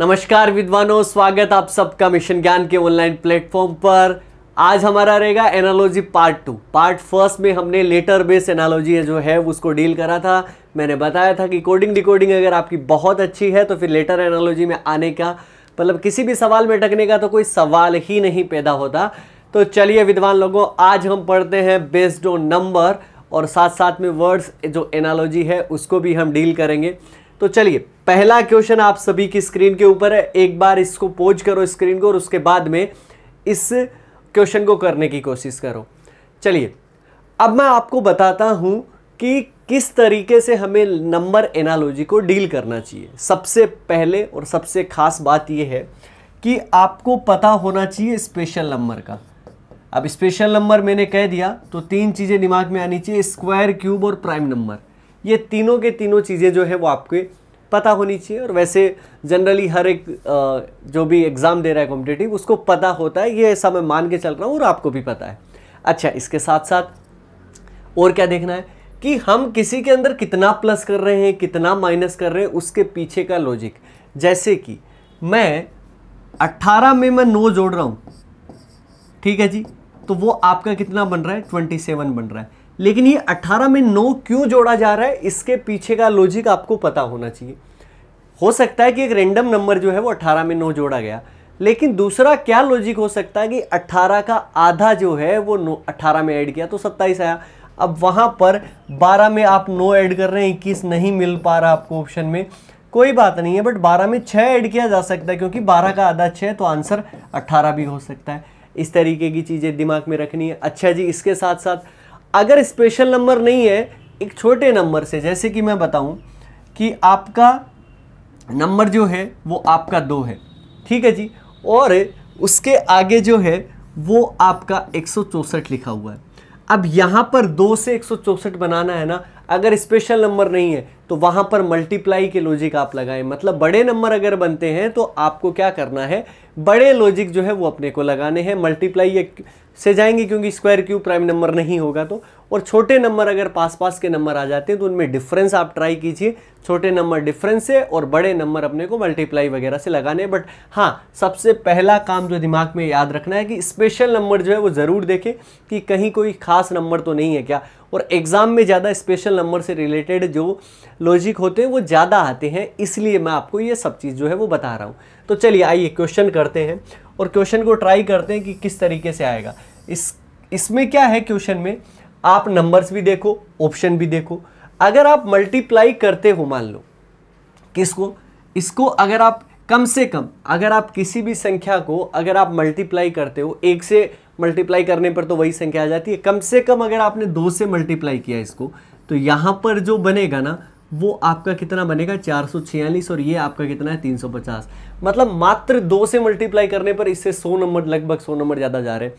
नमस्कार विद्वानों स्वागत आप सबका मिशन ज्ञान के ऑनलाइन प्लेटफॉर्म पर आज हमारा रहेगा analogy part two part first में हमने लेटर बेस एनालॉजी जो है उसको डील करा था मैंने बताया था कि कोडिंग डिकोडिंग अगर आपकी बहुत अच्छी है तो फिर लेटर एनालॉजी में आने का मतलब किसी भी सवाल में टकने का तो कोई सवाल ही नहीं पैदा होता तो चलिए विद्वान लोगों आज हम पढ़ते हैं बेस्ड ऑन नंबर और साथ साथ में वर्ड्स जो एनालॉजी है उसको भी हम डील करेंगे तो चलिए पहला क्वेश्चन आप सभी की स्क्रीन के ऊपर है एक बार इसको पोज करो स्क्रीन को और उसके बाद में इस क्वेश्चन को करने की कोशिश करो चलिए अब मैं आपको बताता हूँ कि किस तरीके से हमें नंबर एनालॉजी को डील करना चाहिए सबसे पहले और सबसे खास बात यह है कि आपको पता होना चाहिए स्पेशल नंबर का अब स्पेशल नंबर मैंने कह दिया तो तीन चीज़ें दिमाग में आनी चाहिए स्क्वायर क्यूब और प्राइम नंबर ये तीनों के तीनों चीज़ें जो है वो आपके पता होनी चाहिए और वैसे जनरली हर एक जो भी एग्ज़ाम दे रहा है कॉम्पिटेटिव उसको पता होता है ये ऐसा मैं मान के चल रहा हूँ और आपको भी पता है अच्छा इसके साथ साथ और क्या देखना है कि हम किसी के अंदर कितना प्लस कर रहे हैं कितना माइनस कर रहे हैं उसके पीछे का लॉजिक जैसे कि मैं 18 में मैं नो जोड़ रहा हूँ ठीक है जी तो वो आपका कितना बन रहा है 27 बन रहा है लेकिन ये 18 में नो क्यों जोड़ा जा रहा है इसके पीछे का लॉजिक आपको पता होना चाहिए हो सकता है कि एक रेंडम नंबर जो है वो 18 में नो जोड़ा गया लेकिन दूसरा क्या लॉजिक हो सकता है कि 18 का आधा जो है वो नो 18 में ऐड किया तो 27 आया अब वहाँ पर 12 में आप नो ऐड कर रहे हैं इक्कीस नहीं मिल पा रहा आपको ऑप्शन में कोई बात नहीं है बट बारह में छः ऐड किया जा सकता है क्योंकि बारह का आधा छः तो आंसर अट्ठारह भी हो सकता है इस तरीके की चीज़ें दिमाग में रखनी है अच्छा जी इसके साथ साथ अगर स्पेशल नंबर नहीं है एक छोटे नंबर से जैसे कि मैं बताऊं कि आपका नंबर जो है वो आपका दो है ठीक है जी और उसके आगे जो है वो आपका एक लिखा हुआ है अब यहाँ पर दो से एक बनाना है ना अगर स्पेशल नंबर नहीं है तो वहाँ पर मल्टीप्लाई के लॉजिक आप लगाएं मतलब बड़े नंबर अगर बनते हैं तो आपको क्या करना है बड़े लॉजिक जो है वो अपने को लगाने हैं मल्टीप्लाई या से जाएंगे क्योंकि स्क्वायर क्यूब प्राइम नंबर नहीं होगा तो और छोटे नंबर अगर पास पास के नंबर आ जाते हैं तो उनमें डिफरेंस आप ट्राई कीजिए छोटे नंबर डिफरेंस से और बड़े नंबर अपने को मल्टीप्लाई वगैरह से लगाने बट हाँ सबसे पहला काम जो दिमाग में याद रखना है कि स्पेशल नंबर जो है वो ज़रूर देखें कि कहीं कोई खास नंबर तो नहीं है क्या और एग्ज़ाम में ज़्यादा स्पेशल नंबर से रिलेटेड जो लॉजिक होते हैं वो ज़्यादा आते हैं इसलिए मैं आपको ये सब चीज़ जो है वो बता रहा हूँ तो चलिए आइए क्वेश्चन करते हैं और क्वेश्चन को ट्राई करते हैं कि किस तरीके से आएगा इस इसमें क्या है क्वेश्चन में आप नंबर्स भी देखो ऑप्शन भी देखो अगर आप मल्टीप्लाई करते हो मान लो किसको इसको अगर आप कम से कम अगर आप किसी भी संख्या को अगर आप मल्टीप्लाई करते हो एक से मल्टीप्लाई करने पर तो वही संख्या आ जाती है कम से कम अगर आपने दो से मल्टीप्लाई किया इसको तो यहाँ पर जो बनेगा ना वो आपका कितना बनेगा चार और ये आपका कितना है 350 मतलब मात्र दो से मल्टीप्लाई करने पर इससे 100 नंबर लगभग 100 नंबर ज़्यादा जा रहे हैं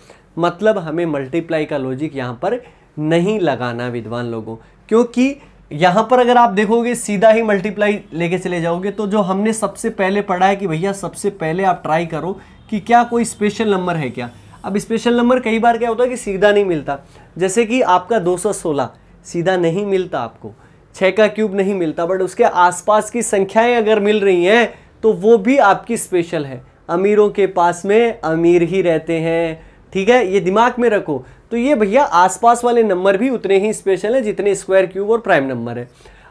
मतलब हमें मल्टीप्लाई का लॉजिक यहाँ पर नहीं लगाना विद्वान लोगों क्योंकि यहाँ पर अगर आप देखोगे सीधा ही मल्टीप्लाई लेके चले जाओगे तो जो हमने सबसे पहले पढ़ा है कि भैया सबसे पहले आप ट्राई करो कि क्या कोई स्पेशल नंबर है क्या अब स्पेशल नंबर कई बार क्या होता है कि सीधा नहीं मिलता जैसे कि आपका 216 सीधा नहीं मिलता आपको छः का क्यूब नहीं मिलता बट उसके आसपास की संख्याएं अगर मिल रही हैं तो वो भी आपकी स्पेशल है अमीरों के पास में अमीर ही रहते हैं ठीक है ये दिमाग में रखो तो ये भैया आसपास वाले नंबर भी उतने ही स्पेशल हैं जितने स्क्वायर क्यूब और प्राइम नंबर है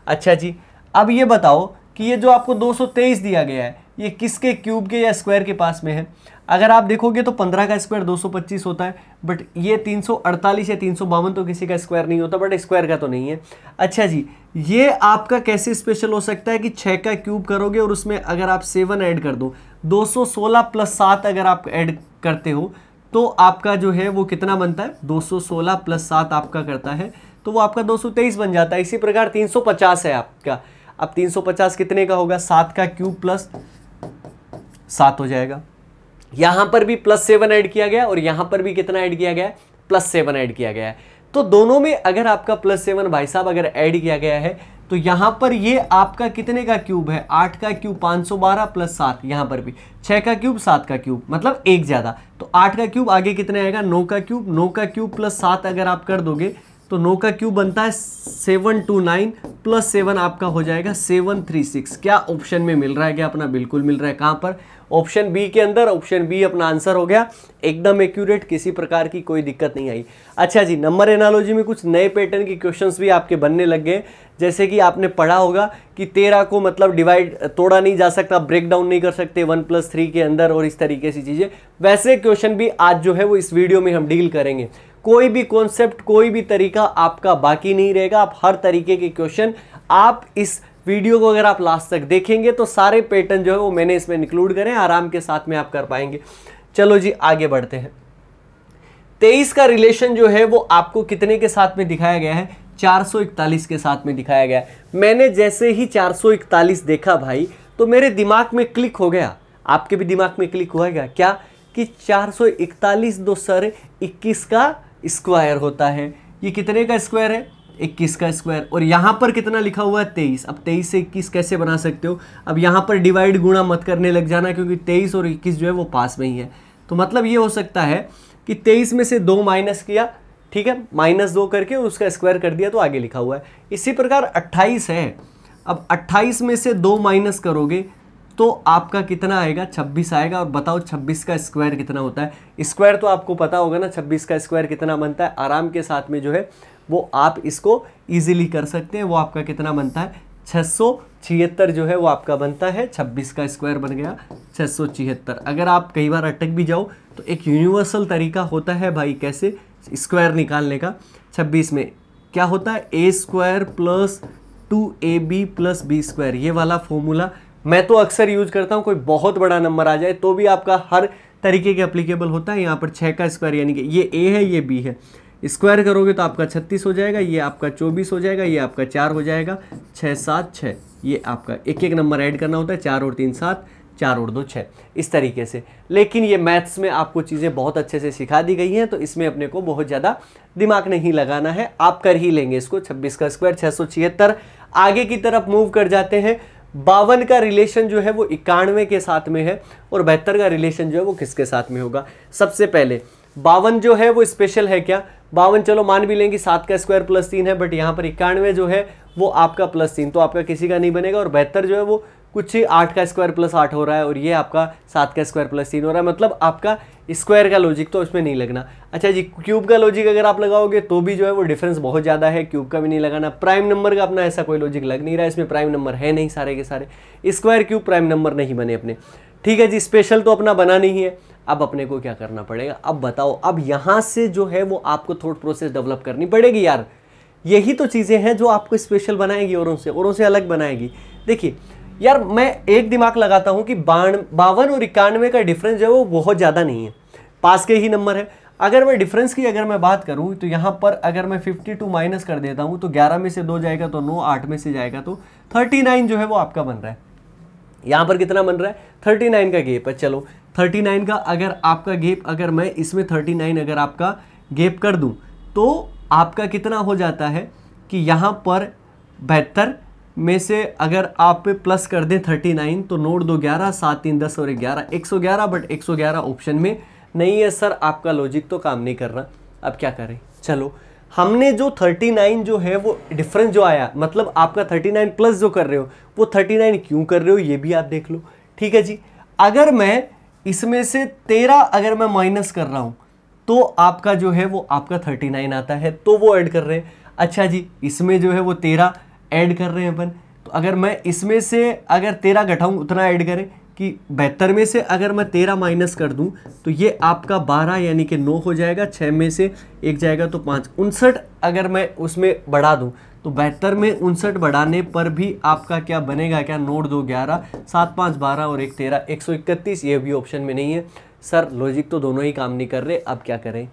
अच्छा जी अब ये बताओ कि ये जो आपको 223 दिया गया है ये किसके क्यूब के या स्क्वायर के पास में है अगर आप देखोगे तो 15 का स्क्वायर 225 होता है बट ये 348 या तीन तो किसी का स्क्वायर नहीं होता बट स्क्वायर का तो नहीं है अच्छा जी ये आपका कैसे स्पेशल हो सकता है कि 6 का क्यूब करोगे और उसमें अगर आप 7 ऐड कर दो 216 प्लस सात अगर आप ऐड करते हो तो आपका जो है वो कितना बनता है 216 प्लस सात आपका करता है तो वो आपका 223 बन जाता है इसी प्रकार 350 है आपका अब 350 कितने का होगा सात का क्यूब प्लस सात हो जाएगा यहां पर भी प्लस सेवन ऐड किया गया और यहां पर भी कितना ऐड किया गया प्लस सेवन ऐड किया गया तो दोनों में अगर आपका प्लस सेवन भाई साहब अगर ऐड किया गया है तो यहां पर ये आपका कितने का क्यूब है आठ का क्यूब पांच सौ बारह प्लस सात यहां पर भी छह का क्यूब सात का क्यूब मतलब एक ज़्यादा तो आठ का क्यूब आगे कितने आएगा नौ का क्यूब नौ का क्यूब प्लस सात अगर आप कर दोगे तो नौ का क्यूब बनता है seven two nine plus seven आपका हो जाएगा सेवन थ्री सिक्स क्या ऑप्शन में मिल रहा है क्या अपना बिल्कुल मिल रहा है कहाँ पर ऑप्शन बी के अंदर ऑप्शन बी अपना आंसर हो गया एकदम एक्यूरेट किसी प्रकार की कोई दिक्कत नहीं आई अच्छा जी नंबर एनालॉजी में कुछ नए पैटर्न के क्वेश्चंस भी आपके बनने लग गए जैसे कि आपने पढ़ा होगा कि तेरह को मतलब डिवाइड तोड़ा नहीं जा सकता ब्रेक डाउन नहीं कर सकते वन प्लस थ्री के अंदर और इस तरीके से चीज़ें वैसे क्वेश्चन भी आज जो है वो इस वीडियो में हम डील करेंगे कोई भी कॉन्सेप्ट कोई भी तरीका आपका बाकी नहीं रहेगा आप हर तरीके के क्वेश्चन आप इस वीडियो को अगर आप लास्ट तक देखेंगे तो सारे पैटर्न जो है वो मैंने इसमें इंक्लूड करें आराम के साथ में आप कर पाएंगे चलो जी आगे बढ़ते हैं तेईस का रिलेशन जो है वो आपको कितने के साथ में दिखाया गया है 441 के साथ में दिखाया गया है मैंने जैसे ही 441 देखा भाई तो मेरे दिमाग में क्लिक हो गया आपके भी दिमाग में क्लिक होएगा क्या कि 441 दो सर 21 का स्क्वायर होता है ये कितने का स्क्वायर है इक्कीस का स्क्वायर और यहाँ पर कितना लिखा हुआ है तेईस अब तेईस से इक्कीस कैसे बना सकते हो अब यहाँ पर डिवाइड गुणा मत करने लग जाना क्योंकि तेईस और इक्कीस जो है वो पास में ही है तो मतलब ये हो सकता है कि तेईस में से दो माइनस किया ठीक है माइनस दो करके उसका स्क्वायर कर दिया तो आगे लिखा हुआ है इसी प्रकार अट्ठाईस है अब अट्ठाईस में से दो माइनस करोगे तो आपका कितना आएगा 26 आएगा और बताओ 26 का स्क्वायर कितना होता है स्क्वायर तो आपको पता होगा ना 26 का स्क्वायर कितना बनता है आराम के साथ में जो है वो आप इसको ईजिली कर सकते हैं वो आपका कितना बनता है छः जो है वो आपका बनता है 26 का स्क्वायर बन गया छः अगर आप कई बार अटक भी जाओ तो एक यूनिवर्सल तरीका होता है भाई कैसे स्क्वायर निकालने का 26 में क्या होता है a square plus two a b plus b square ये वाला फॉर्मूला मैं तो अक्सर यूज करता हूँ कोई बहुत बड़ा नंबर आ जाए तो भी आपका हर तरीके के अप्लीकेबल होता है यहाँ पर छः का स्क्वायर यानी कि ये ए है ये बी है स्क्वायर करोगे तो आपका छत्तीस हो जाएगा ये आपका चौबीस हो जाएगा ये आपका चार हो जाएगा छः सात छः ये आपका एक एक नंबर ऐड करना होता है चार और तीन सात चार और दो छः इस तरीके से लेकिन ये मैथ्स में आपको चीज़ें बहुत अच्छे से सिखा दी गई हैं तो इसमें अपने को बहुत ज़्यादा दिमाग नहीं लगाना है आप कर ही लेंगे इसको छब्बीस का स्क्वायर छः आगे की तरफ मूव कर जाते हैं बावन का रिलेशन जो है वो इक्यानवे के साथ में है और बहत्तर का रिलेशन जो है वो किसके साथ में होगा सबसे पहले बावन जो है वो स्पेशल है क्या बावन चलो मान भी लेंगे सात का स्क्वायर प्लस तीन है बट यहाँ पर इक्यानवे जो है वो आपका प्लस तीन तो आपका किसी का नहीं बनेगा और बेहतर जो है वो कुछ आठ का स्क्वायर प्लस आठ हो रहा है और ये आपका सात का स्क्वायर प्लस तीन हो रहा है मतलब आपका स्क्वायर का लॉजिक तो उसमें नहीं लगना अच्छा जी क्यूब का लॉजिक अगर आप लगाओगे तो भी जो है वो डिफरेंस बहुत ज़्यादा है क्यूब का भी नहीं लगाना प्राइम नंबर का अपना ऐसा कोई लॉजिक लग नहीं रहा है इसमें प्राइम नंबर है नहीं सारे के सारे स्क्वायर क्यूब प्राइम नंबर नहीं बने अपने ठीक है जी स्पेशल तो अपना बना नहीं है अब अपने को क्या करना पड़ेगा अब बताओ अब यहाँ से जो है वो आपको थॉट प्रोसेस डेवलप करनी पड़ेगी यार यही तो चीज़ें हैं जो आपको स्पेशल बनाएगी औरों से औरों से अलग बनाएगी देखिए यार मैं एक दिमाग लगाता हूँ कि बावन बावन और इक्यानवे का डिफरेंस जो है वो बहुत ज़्यादा नहीं है पास के ही नंबर है अगर मैं डिफरेंस की अगर मैं बात करूँ तो यहाँ पर अगर मैं फिफ्टी टू माइनस कर देता हूँ तो ग्यारह में से दो जाएगा तो नौ आठ में से जाएगा तो थर्टी नाइन जो है वो आपका बन रहा है यहाँ पर कितना बन रहा है थर्टी नाइन का गेप है चलो थर्टी नाइन का अगर आपका गेप अगर मैं इसमें थर्टी नाइन अगर आपका गेप कर दूँ तो आपका कितना हो जाता है कि यहाँ पर बेहतर में से अगर आप पे प्लस कर दें थर्टी नाइन तो नोट दो ग्यारह सात तीन दस और ग्यारह एक सौ ग्यारह बट एक सौ ग्यारह ऑप्शन में नहीं है सर आपका लॉजिक तो काम नहीं कर रहा अब क्या करें चलो हमने जो थर्टी नाइन जो है वो डिफरेंस जो आया मतलब आपका थर्टी नाइन प्लस जो कर रहे हो वो थर्टी नाइन क्यों कर रहे हो ये भी आप देख लो ठीक है जी अगर मैं इसमें से तेरह अगर मैं माइनस कर रहा हूँ तो आपका जो है वो आपका थर्टी नाइन आता है तो वो ऐड कर रहे हैं अच्छा जी इसमें जो है वो तेरह ऐड कर रहे हैं अपन तो अगर मैं इसमें से अगर तेरह घटाऊँ उतना ऐड करें कि बेहतर में से अगर मैं तेरह माइनस कर दूं तो ये आपका बारह यानी कि नौ हो जाएगा छः में से एक जाएगा तो पाँच उनसठ अगर मैं उसमें बढ़ा दूं तो बेहतर में उनसठ बढ़ाने पर भी आपका क्या बनेगा क्या नोट दो ग्यारह सात पाँच बारह और एक तेरह एक सौ इकतीस ये भी ऑप्शन में नहीं है सर लॉजिक तो दोनों ही काम नहीं कर रहे अब क्या करें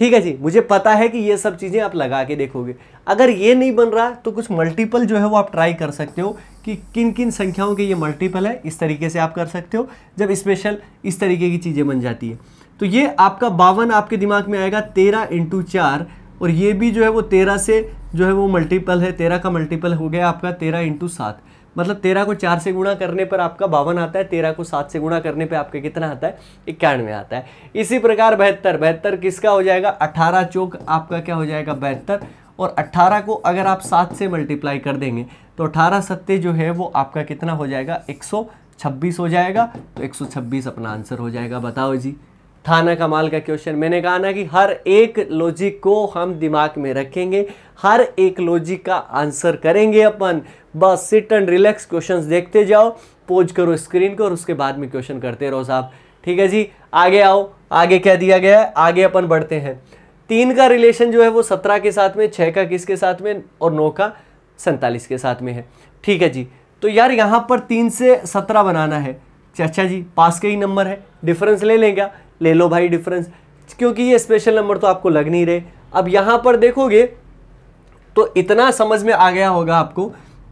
ठीक है जी मुझे पता है कि ये सब चीज़ें आप लगा के देखोगे अगर ये नहीं बन रहा तो कुछ मल्टीपल जो है वो आप ट्राई कर सकते हो कि किन किन संख्याओं के ये मल्टीपल है इस तरीके से आप कर सकते हो जब स्पेशल इस तरीके की चीज़ें बन जाती है तो ये आपका बावन आपके दिमाग में आएगा तेरह इंटू चार और ये भी जो है वो तेरह से जो है वो मल्टीपल है तेरह का मल्टीपल हो गया आपका तेरह इंटू सात मतलब तेरह को चार से गुणा करने पर आपका बावन आता है तेरह को सात से गुणा करने पर आपका कितना आता है इक्यानवे आता है इसी प्रकार बहत्तर बहत्तर किसका हो जाएगा अठारह चौक आपका क्या हो जाएगा बहत्तर और 18 को अगर आप 7 से मल्टीप्लाई कर देंगे तो 18 सत्ते जो है वो आपका कितना हो जाएगा 126 हो जाएगा तो 126 अपना आंसर हो जाएगा बताओ जी खाना कमाल का क्वेश्चन मैंने कहा ना कि हर एक लॉजिक को हम दिमाग में रखेंगे हर एक लॉजिक का आंसर करेंगे अपन बस सिट एंड रिलैक्स क्वेश्चंस देखते जाओ पोज करो स्क्रीन को और उसके बाद में क्वेश्चन करते रहो साहब ठीक है जी आगे आओ आगे क्या दिया गया है आगे अपन बढ़ते हैं तीन का रिलेशन जो है वो सत्रह के साथ में छः का किसके साथ में और नौ का सैंतालीस के साथ में है ठीक है जी तो यार यहाँ पर तीन से सत्रह बनाना है अच्छा जी पास का ही नंबर है डिफरेंस ले लेंगे ले लो भाई डिफरेंस क्योंकि ये स्पेशल नंबर तो आपको लग नहीं रहे अब यहाँ पर देखोगे तो इतना समझ में आ गया होगा आपको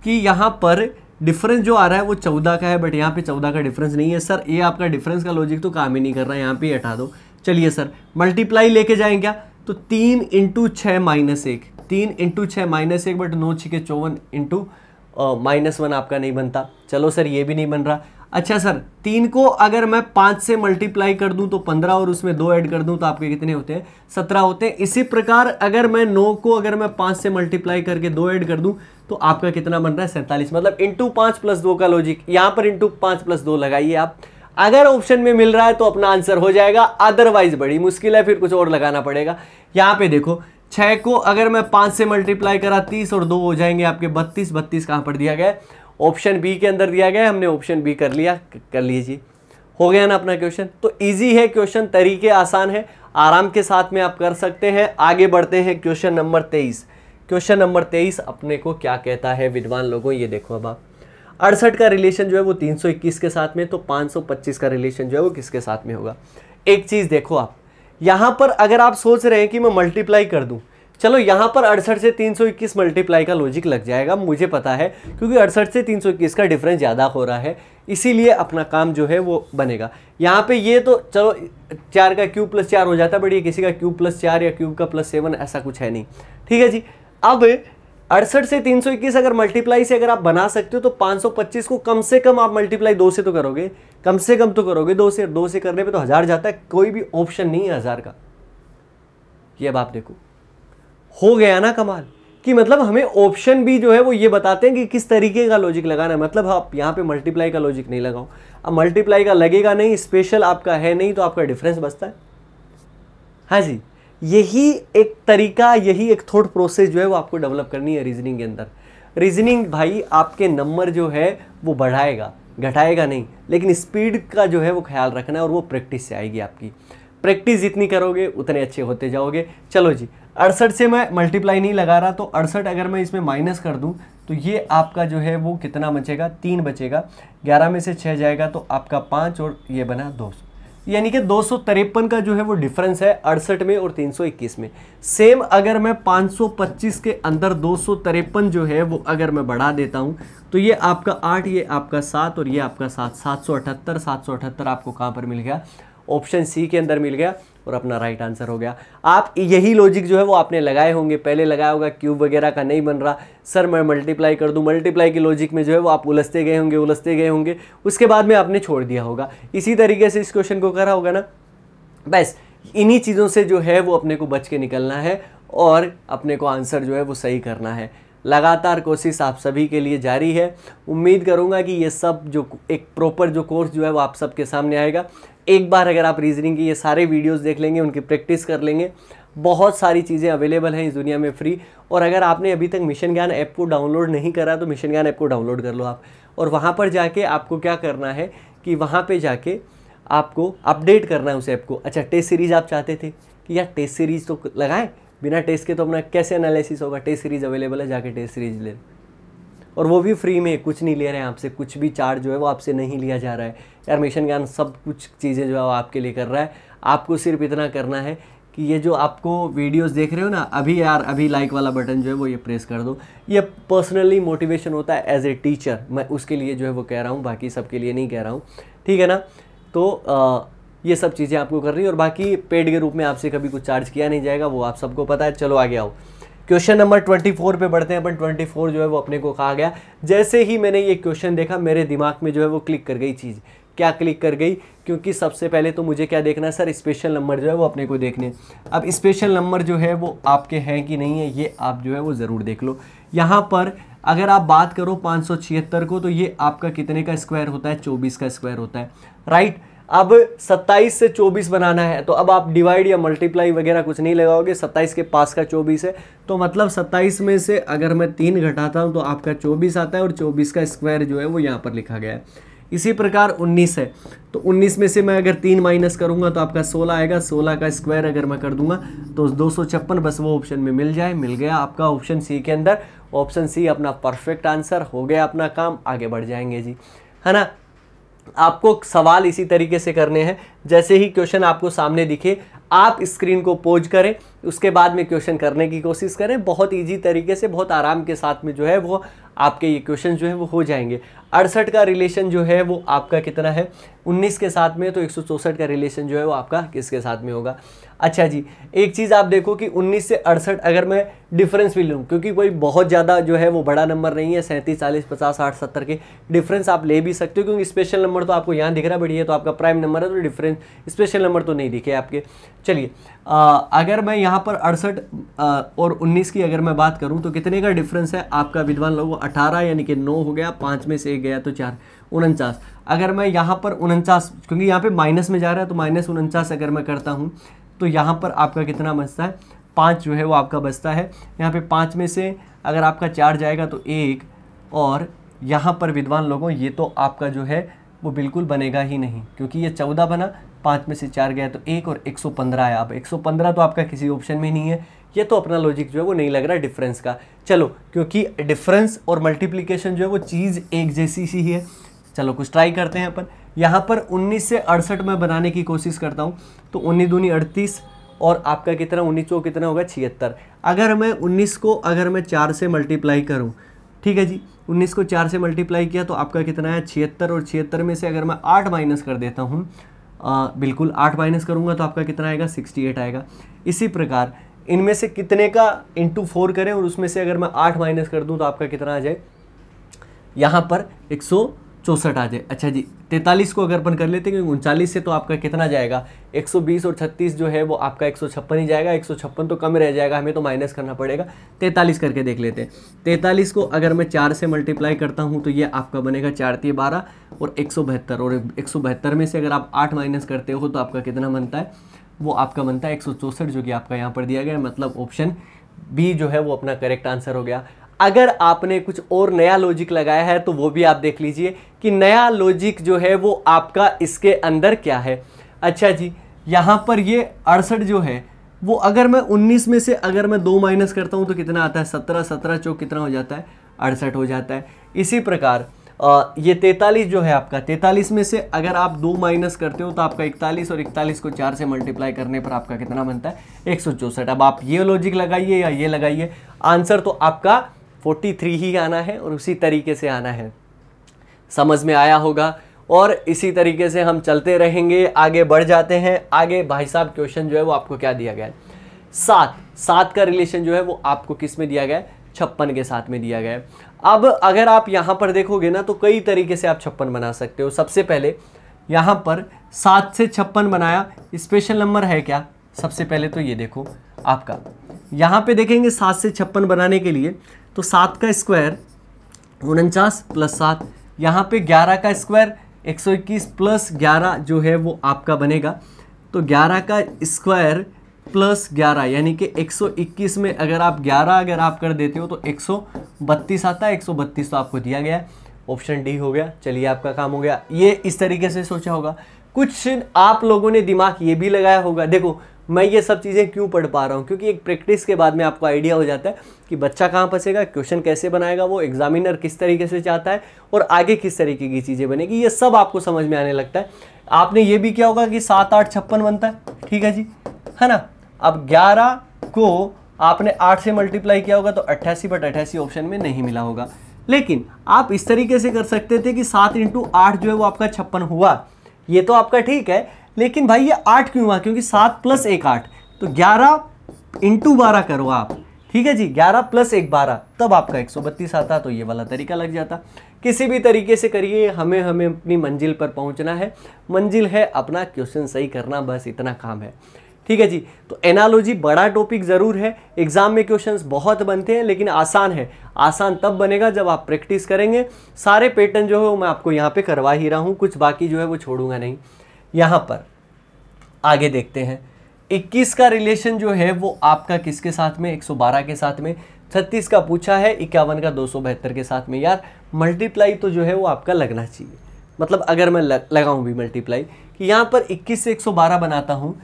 कि यहाँ पर डिफरेंस जो आ रहा है वो चौदह का है बट यहाँ पे चौदह का डिफरेंस नहीं है सर ये आपका डिफरेंस का लॉजिक तो काम ही नहीं कर रहा है यहाँ पे हटा दो चलिए सर मल्टीप्लाई लेके जाएं क्या तो तीन इंटू छः माइनस एक तीन इंटू छः माइनस एक बट नौ छिके चौवन इंटू माइनस वन आपका नहीं बनता चलो सर ये भी नहीं बन रहा अच्छा सर तीन को अगर मैं पाँच से मल्टीप्लाई कर दूं तो पंद्रह और उसमें दो ऐड कर दूं तो आपके कितने होते हैं सत्रह होते हैं इसी प्रकार अगर मैं नौ को अगर मैं पाँच से मल्टीप्लाई करके दो ऐड कर दूं तो आपका कितना बन रहा है सैंतालीस मतलब इंटू पाँच प्लस दो का लॉजिक यहाँ पर इंटू पाँच प्लस दो लगाइए आप अगर ऑप्शन में मिल रहा है तो अपना आंसर हो जाएगा अदरवाइज बड़ी मुश्किल है फिर कुछ और लगाना पड़ेगा यहाँ पर देखो छः को अगर मैं पाँच से मल्टीप्लाई करा तीस और दो हो जाएंगे आपके बत्तीस बत्तीस कहाँ पर दिया गया है ऑप्शन बी के अंदर दिया गया है हमने ऑप्शन बी कर लिया कर लीजिए हो गया ना अपना क्वेश्चन तो इजी है क्वेश्चन तरीके आसान है आराम के साथ में आप कर सकते हैं आगे बढ़ते हैं क्वेश्चन नंबर तेईस क्वेश्चन नंबर तेईस अपने को क्या कहता है विद्वान लोगों ये देखो अब आप अड़सठ का रिलेशन जो है वो इक्कीस के साथ में तो पच्चीस का रिलेशन जो है वो किसके साथ में होगा एक चीज़ देखो आप यहाँ पर अगर आप सोच रहे हैं कि मैं मल्टीप्लाई कर दूँ चलो यहाँ पर अड़सठ से 321 मल्टीप्लाई का लॉजिक लग जाएगा मुझे पता है क्योंकि अड़सठ से 321 का डिफरेंस ज़्यादा हो रहा है इसीलिए अपना काम जो है वो बनेगा यहाँ पे ये तो चलो चार का क्यूब प्लस चार हो जाता है बट ये किसी का क्यूब प्लस चार या क्यूब का प्लस सेवन ऐसा कुछ है नहीं ठीक है जी अब अड़सठ से 321 अगर मल्टीप्लाई से अगर आप बना सकते हो तो 525 को कम से कम आप मल्टीप्लाई दो से तो करोगे कम से कम तो करोगे दो से दो से करने पे तो हज़ार जाता है कोई भी ऑप्शन नहीं है हज़ार का ये अब आप देखो हो गया ना कमाल कि मतलब हमें ऑप्शन भी जो है वो ये बताते हैं कि किस तरीके का लॉजिक लगाना है मतलब आप यहाँ पे मल्टीप्लाई का लॉजिक नहीं लगाओ अब मल्टीप्लाई का लगेगा नहीं स्पेशल आपका है नहीं तो आपका डिफरेंस बचता है हाँ जी यही एक तरीका यही एक थॉट प्रोसेस जो है वो आपको डेवलप करनी है रीजनिंग के अंदर रीजनिंग भाई आपके नंबर जो है वो बढ़ाएगा घटाएगा नहीं लेकिन स्पीड का जो है वो ख्याल रखना है और वो प्रैक्टिस से आएगी आपकी प्रैक्टिस जितनी करोगे उतने अच्छे होते जाओगे चलो जी अड़सठ से मैं मल्टीप्लाई नहीं लगा रहा तो अड़सठ अगर मैं इसमें माइनस कर दूँ तो ये आपका जो है वो कितना बचेगा तीन बचेगा ग्यारह में से छः जाएगा तो आपका पाँच और ये बना दो यानी कि दो का जो है वो डिफरेंस है अड़सठ में और 321 में सेम अगर मैं 525 के अंदर दो जो है वो अगर मैं बढ़ा देता हूँ तो ये आपका आठ ये आपका सात और ये आपका सात सात सौ अठहत्तर सात सौ अठहत्तर आपको कहाँ पर मिल गया ऑप्शन सी के अंदर मिल गया और अपना राइट आंसर हो गया आप यही लॉजिक जो है वो आपने लगाए होंगे पहले लगाया होगा क्यूब वगैरह का नहीं बन रहा सर मैं मल्टीप्लाई कर दूं मल्टीप्लाई की लॉजिक में जो है वो आप उलझते गए होंगे उलझते गए होंगे उसके बाद में आपने छोड़ दिया होगा इसी तरीके से इस क्वेश्चन को करा होगा ना बस इन्हीं चीज़ों से जो है वो अपने को बच के निकलना है और अपने को आंसर जो है वो सही करना है लगातार कोशिश आप सभी के लिए जारी है उम्मीद करूंगा कि ये सब जो एक प्रॉपर जो कोर्स जो है वो आप सबके सामने आएगा एक बार अगर आप रीजनिंग की ये सारे वीडियोस देख लेंगे उनकी प्रैक्टिस कर लेंगे बहुत सारी चीज़ें अवेलेबल हैं इस दुनिया में फ्री और अगर आपने अभी तक मिशन ज्ञान ऐप को डाउनलोड नहीं करा तो मिशन ज्ञान ऐप को डाउनलोड कर लो आप और वहाँ पर जाके आपको क्या करना है कि वहाँ पर जाके आपको अपडेट करना है उस ऐप को अच्छा टेस्ट सीरीज़ आप चाहते थे कि यार टेस्ट सीरीज़ तो लगाएं बिना टेस्ट के तो अपना कैसे एनालिसिस होगा टेस्ट सीरीज़ अवेलेबल है जाके टेस्ट सीरीज़ ले और वो भी फ्री में कुछ नहीं ले रहे हैं आपसे कुछ भी चार्ज जो है वो आपसे नहीं लिया जा रहा है यार मिशन ज्ञान सब कुछ चीज़ें जो है वो आपके लिए कर रहा है आपको सिर्फ इतना करना है कि ये जो आपको वीडियोस देख रहे हो ना अभी यार अभी लाइक वाला बटन जो है वो ये प्रेस कर दो ये पर्सनली मोटिवेशन होता है एज ए टीचर मैं उसके लिए जो है वो कह रहा हूँ बाकी सबके लिए नहीं कह रहा हूँ ठीक है ना तो आ, ये सब चीज़ें आपको कर रही है और बाकी पेड के रूप में आपसे कभी कुछ चार्ज किया नहीं जाएगा वो आप सबको पता है चलो आगे आओ क्वेश्चन नंबर 24 पे बढ़ते हैं अपन 24 जो है वो अपने को कहा गया जैसे ही मैंने ये क्वेश्चन देखा मेरे दिमाग में जो है वो क्लिक कर गई चीज़ क्या क्लिक कर गई क्योंकि सबसे पहले तो मुझे क्या देखना है सर स्पेशल नंबर जो है वो अपने को देखने अब स्पेशल नंबर जो है वो आपके हैं कि नहीं है ये आप जो है वो ज़रूर देख लो यहाँ पर अगर आप बात करो पाँच को तो ये आपका कितने का स्क्वायर होता है चौबीस का स्क्वायर होता है राइट अब 27 से 24 बनाना है तो अब आप डिवाइड या मल्टीप्लाई वगैरह कुछ नहीं लगाओगे 27 के पास का 24 है तो मतलब 27 में से अगर मैं तीन घटाता हूँ तो आपका 24 आता है और 24 का स्क्वायर जो है वो यहाँ पर लिखा गया है इसी प्रकार 19 है तो 19 में से मैं अगर तीन माइनस करूँगा तो आपका 16 आएगा 16 का स्क्वायर अगर मैं कर दूंगा तो दो बस वो ऑप्शन में मिल जाए मिल गया आपका ऑप्शन सी के अंदर ऑप्शन सी अपना परफेक्ट आंसर हो गया अपना काम आगे बढ़ जाएंगे जी है ना आपको सवाल इसी तरीके से करने हैं जैसे ही क्वेश्चन आपको सामने दिखे आप स्क्रीन को पोज करें उसके बाद में क्वेश्चन करने की कोशिश करें बहुत इजी तरीके से बहुत आराम के साथ में जो है वो आपके ये क्वेश्चन जो है वो हो जाएंगे अड़सठ का रिलेशन जो है वो आपका कितना है 19 के साथ में तो एक का रिलेशन जो है वो आपका किसके साथ में होगा अच्छा जी एक चीज़ आप देखो कि 19 से अड़सठ अगर मैं डिफरेंस भी लूँ क्योंकि कोई बहुत ज़्यादा जो है वो बड़ा नंबर नहीं है सैंतीस चालीस पचास साठ सत्तर के डिफरेंस आप ले भी सकते हो क्योंकि स्पेशल नंबर तो आपको यहाँ दिख रहा है बढ़िया तो आपका प्राइम नंबर है तो डिफरेंस हैं स्पेशल नंबर तो नहीं दिखे आपके चलिए अगर मैं यहाँ पर अड़सठ और उन्नीस की अगर मैं बात करूँ तो कितने का डिफरेंस है आपका विद्वान लोग अठारह यानी कि नौ हो गया पाँच में से एक गया तो चार उनचास अगर मैं यहाँ पर उनचास क्योंकि यहाँ पर माइनस में जा रहा है तो माइनस उनचास अगर मैं करता हूँ तो यहाँ पर आपका कितना बचता है पाँच जो है वो आपका बचता है यहाँ पर पाँच में से अगर आपका चार जाएगा तो एक और यहाँ पर विद्वान लोगों ये तो आपका जो है वो बिल्कुल बनेगा ही नहीं क्योंकि ये चौदह बना पाँच में से चार गया तो एक और 115 आया अब 115 तो आपका किसी ऑप्शन में नहीं है ये तो अपना लॉजिक जो है वो नहीं लग रहा डिफरेंस का चलो क्योंकि डिफरेंस और मल्टीप्लीकेशन जो है वो चीज़ एक जैसी सी ही है चलो कुछ ट्राई करते हैं अपन यहाँ पर 19 से अड़सठ में बनाने की कोशिश करता हूँ तो उन्नीस दूनी अड़तीस और आपका कितना उन्नीस सौ कितना होगा छिहत्तर अगर मैं उन्नीस को अगर मैं चार से मल्टीप्लाई करूँ ठीक है जी उन्नीस को चार से मल्टीप्लाई किया तो आपका कितना है छिहत्तर और छिहत्तर में से अगर मैं आठ माइनस कर देता हूँ आ, बिल्कुल आठ माइनस करूँगा तो आपका कितना आएगा सिक्सटी एट आएगा इसी प्रकार इनमें से कितने का इंटू फोर करें और उसमें से अगर मैं आठ माइनस कर दूँ तो आपका कितना आ जाए यहाँ पर एक सौ चौंसठ आ जाए अच्छा जी तैंतालीस को अगर अपन कर लेते हैं उनचालीस से तो आपका कितना जाएगा 120 और 36 जो है वो आपका एक ही जाएगा एक तो कम रह जाएगा हमें तो माइनस करना पड़ेगा तैंतालीस करके देख लेते हैं तैंतालीस को अगर मैं चार से मल्टीप्लाई करता हूँ तो ये आपका बनेगा चार ती बारह और एक और एक में से अगर आप आठ माइनस करते हो तो आपका कितना बनता है वो आपका बनता है एक जो कि आपका यहाँ पर दिया गया मतलब ऑप्शन बी जो है वो अपना करेक्ट आंसर हो गया अगर आपने कुछ और नया लॉजिक लगाया है तो वो भी आप देख लीजिए कि नया लॉजिक जो है वो आपका इसके अंदर क्या है अच्छा जी यहाँ पर ये अड़सठ जो है वो अगर मैं 19 में से अगर मैं दो माइनस करता हूँ तो कितना आता है सत्रह सत्रह चौक कितना हो जाता है अड़सठ हो जाता है इसी प्रकार आ, ये तैतालीस जो है आपका तैतालीस में से अगर आप दो माइनस करते हो तो आपका इकतालीस और इकतालीस को चार से मल्टीप्लाई करने पर आपका कितना बनता है एक अब आप ये लॉजिक लगाइए या ये लगाइए आंसर तो आपका 43 ही आना है और उसी तरीके से आना है समझ में आया होगा और इसी तरीके से हम चलते रहेंगे आगे बढ़ जाते हैं आगे भाई साहब क्वेश्चन जो है वो आपको क्या दिया गया है सात सात का रिलेशन जो है वो आपको किस में दिया गया है छप्पन के साथ में दिया गया है अब अगर आप यहाँ पर देखोगे ना तो कई तरीके से आप छप्पन बना सकते हो सबसे पहले यहाँ पर सात से छप्पन बनाया स्पेशल नंबर है क्या सबसे पहले तो ये देखो आपका यहाँ पे देखेंगे सात से छप्पन बनाने के लिए तो सात का स्क्वायर उनचास प्लस सात यहाँ पे ग्यारह का स्क्वायर एक सौ इक्कीस प्लस ग्यारह जो है वो आपका बनेगा तो ग्यारह का स्क्वायर प्लस ग्यारह यानी कि एक सौ इक्कीस में अगर आप ग्यारह अगर आप कर देते हो तो एक सौ बत्तीस आता है एक सौ बत्तीस तो आपको दिया गया ऑप्शन डी हो गया चलिए आपका काम हो गया ये इस तरीके से सोचा होगा कुछ आप लोगों ने दिमाग ये भी लगाया होगा देखो मैं ये सब चीज़ें क्यों पढ़ पा रहा हूँ क्योंकि एक प्रैक्टिस के बाद में आपको आइडिया हो जाता है कि बच्चा कहाँ फंसेगा क्वेश्चन कैसे बनाएगा वो एग्जामिनर किस तरीके से चाहता है और आगे किस तरीके की चीज़ें बनेगी ये सब आपको समझ में आने लगता है आपने ये भी किया होगा कि सात आठ छप्पन बनता है ठीक है जी है ना अब ग्यारह को आपने आठ से मल्टीप्लाई किया होगा तो अट्ठासी बट अट्ठासी ऑप्शन में नहीं मिला होगा लेकिन आप इस तरीके से कर सकते थे कि सात इंटू आठ जो है वो आपका छप्पन हुआ ये तो आपका ठीक है लेकिन भाई ये आठ क्यों हुआ क्योंकि सात प्लस एक आठ तो ग्यारह इंटू बारह करो आप ठीक है जी ग्यारह प्लस एक बारह तब आपका एक सौ बत्तीस आता तो ये वाला तरीका लग जाता किसी भी तरीके से करिए हमें हमें अपनी मंजिल पर पहुंचना है मंजिल है अपना क्वेश्चन सही करना बस इतना काम है ठीक है जी तो एनालॉजी बड़ा टॉपिक ज़रूर है एग्ज़ाम में क्वेश्चंस बहुत बनते हैं लेकिन आसान है आसान तब बनेगा जब आप प्रैक्टिस करेंगे सारे पैटर्न जो है वो मैं आपको यहाँ पे करवा ही रहा हूँ कुछ बाकी जो है वो छोड़ूंगा नहीं यहाँ पर आगे देखते हैं 21 का रिलेशन जो है वो आपका किसके साथ में 112 के साथ में 36 का पूछा है इक्यावन का दो के साथ में यार मल्टीप्लाई तो जो है वो आपका लगना चाहिए मतलब अगर मैं लगाऊं भी मल्टीप्लाई कि यहाँ पर 21 से 112 बनाता हूँ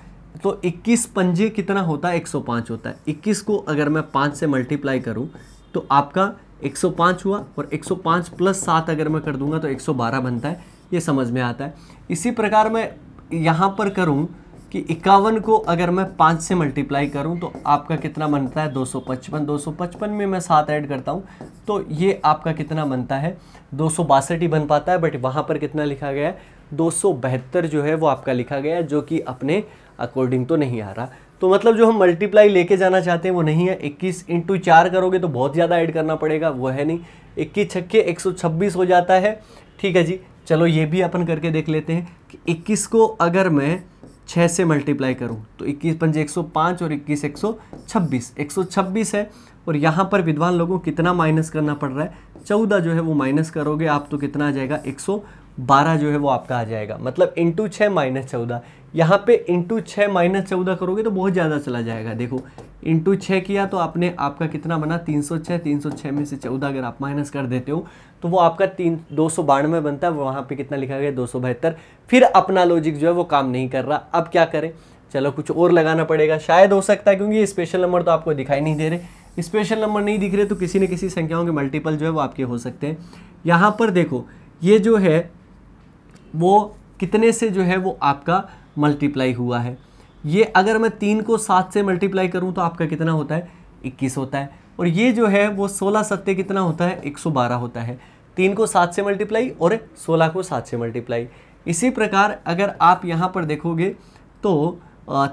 तो 21 पंजे कितना होता है 105 होता है 21 को अगर मैं 5 से मल्टीप्लाई करूँ तो आपका 105 हुआ और 105 प्लस 7 अगर मैं कर दूंगा तो 112 बनता है ये समझ में आता है इसी प्रकार मैं यहाँ पर करूँ कि इक्यावन को अगर मैं पाँच से मल्टीप्लाई करूँ तो आपका कितना बनता है 255 255 में मैं सात ऐड करता हूँ तो ये आपका कितना बनता है दो ही बन पाता है बट वहाँ पर कितना लिखा गया है दो जो है वो आपका लिखा गया है जो कि अपने अकॉर्डिंग तो नहीं आ रहा तो मतलब जो हम मल्टीप्लाई लेके जाना चाहते हैं वो नहीं है 21 इंटू चार करोगे तो बहुत ज़्यादा ऐड करना पड़ेगा वो है नहीं इक्कीस छक्के 126 हो जाता है ठीक है जी चलो ये भी अपन करके देख लेते हैं कि इक्कीस को अगर मैं छः से मल्टीप्लाई करूँ तो इक्कीस पंजे एक सौ पाँच और इक्कीस एक सौ छब्बीस एक सौ छब्बीस है और यहाँ पर विद्वान लोगों कितना माइनस करना पड़ रहा है चौदह जो है वो माइनस करोगे आप तो कितना आ जाएगा एक सौ बारह जो है वो आपका आ जाएगा मतलब इंटू छः माइनस चौदह यहाँ पे इंटू छः माइनस चौदह करोगे तो बहुत ज़्यादा चला जाएगा देखो इंटू छः किया तो आपने आपका कितना बना तीन सौ छः तीन सौ छः में से चौदह अगर आप माइनस कर देते हो तो वो आपका तीन दो सौ बानवे बनता है वहाँ पे कितना लिखा गया दो सौ बहत्तर फिर अपना लॉजिक जो है वो काम नहीं कर रहा अब क्या करें चलो कुछ और लगाना पड़ेगा शायद हो सकता है क्योंकि ये स्पेशल नंबर तो आपको दिखाई नहीं दे रहे स्पेशल नंबर नहीं दिख रहे तो किसी न किसी संख्याओं के मल्टीपल जो है वो आपके हो सकते हैं यहाँ पर देखो ये जो है वो कितने से जो है वो आपका मल्टीप्लाई हुआ है ये अगर मैं तीन को सात से मल्टीप्लाई करूँ तो आपका कितना होता है इक्कीस होता है और ये जो है वो सोलह सत्य कितना होता है एक सौ बारह होता है तीन को सात से मल्टीप्लाई और सोलह को सात से मल्टीप्लाई इसी प्रकार अगर आप यहाँ पर देखोगे तो